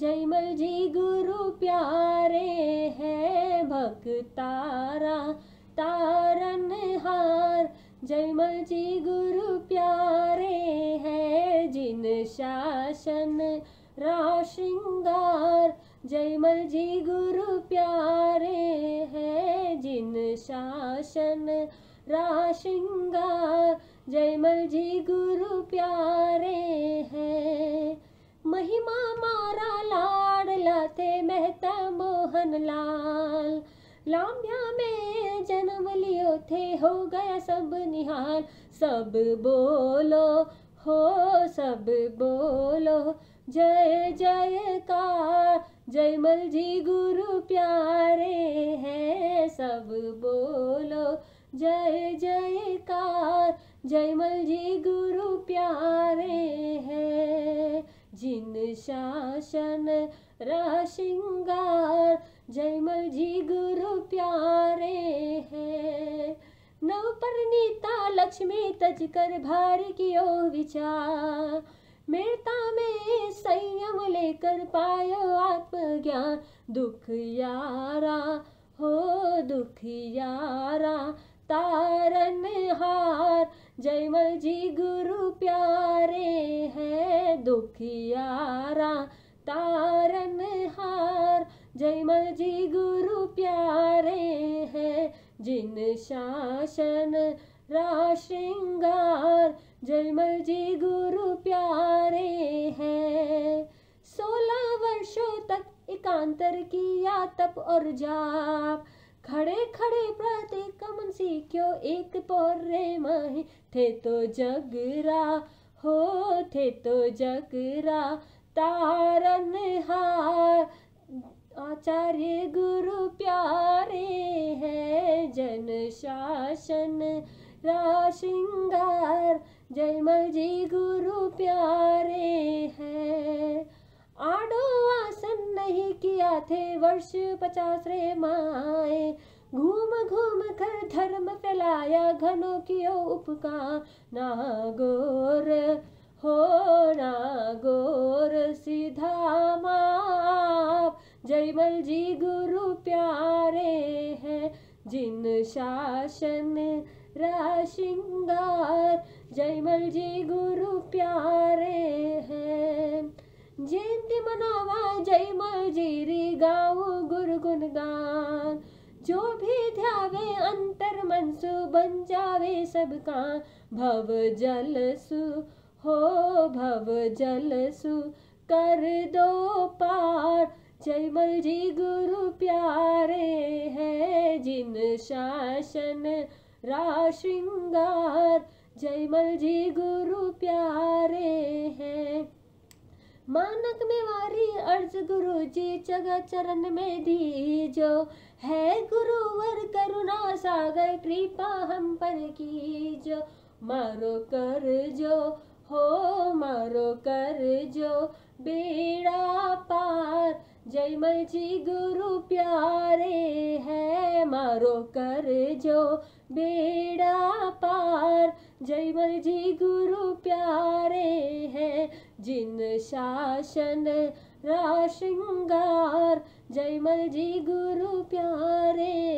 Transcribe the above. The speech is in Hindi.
जयमल जी गुरु प्यारे है भक्तारा तारन हार जयमल जी गुरु प्यारे है जिन शासन राशिंगार जयमल जी गुरु प्यारे है जिन शासन राशिंगार जयमल जी गुरु प्यारे है महिमा पवन लाल लाम्या में जन्म लियो थे हो गया सब निहाल सब बोलो हो सब बोलो जय जय का जय मल जी गुरु प्यारे हैं सब बोलो जय जय का जय मल जी गुरु प्यारे हैं जिन शासन रहा श्रृंगार जयमल जी गुरु प्यारे हैं परनीता लक्ष्मी तज कर भार कियो विचार मेरता में संयम लेकर पायो आत्मज्ञान दुख यारा हो दुख यारा तारन हार जयमल जी गुरु प्यारे हैं दुख यारा तारन हार जय मजी गुरु प्यारे हैं जिन शासन राश्रृंगार जय मजी गुरु प्यारे हैं सोलह वर्षों तक एकांतर किया तप और जाप खड़े खड़े प्रति कमन सीख्यो एक पौरे मही थे तो जगरा हो थे तो जगरा तारन हार आचार्य गुरु प्यारे है जन शासन राशिंगार जयमल जी गुरु प्यारे है आडो आसन नहीं किया थे वर्ष पचास रे माए घूम घूम कर धर्म फैलाया घनों की उपका ना गोर हो ना वचन रा श्रृंगार जयमल जी गुरु प्यारे हैं जयंती मनावा जयमल जी रे गाओ गुरु गुणगान जो भी ध्यावे अंतर मन सु बन जावे सबका भव जल सु हो भव जल सु कर दो पार जयमल जी गुरु प्यारे हैं जिन शासन राशिंगार श्रृंगार जयमल जी गुरु प्यारे हैं मानक में वारी अर्ज गुरु जी जग चरण में दीजो है गुरुवर करुणा सागर कृपा हम पर कीजो मारो कर जो हो मारो कर जो बेड़ा पार जय मल जी गुरु प्यारे है मारो कर जो बेड़ा पार जय जी गुरु प्यारे है जिन शासन राशिंगार जय जी गुरु प्यारे